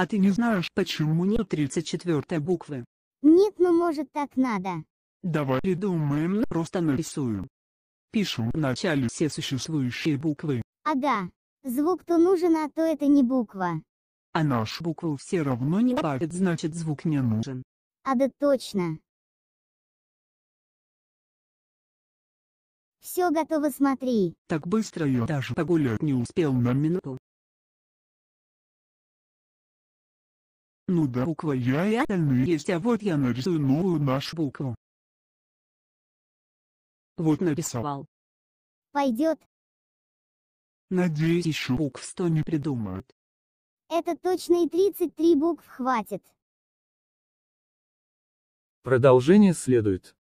А ты не знаешь, почему нет 34 буквы? Нет, ну может так надо. Давай придумаем, просто нарисуем. Пишем в начале все существующие буквы. Ага. Звук-то нужен, а то это не буква. А наш букву все равно не бавит, значит звук не нужен. А да точно. Все готово, смотри. Так быстро я даже погулять не успел на минуту. Ну да, буква Я и остальные есть, а вот я нарисую новую нашу букву. Вот нарисовал. Пойдет. Надеюсь, еще букв сто не придумают. Это точно и 33 букв хватит. Продолжение следует.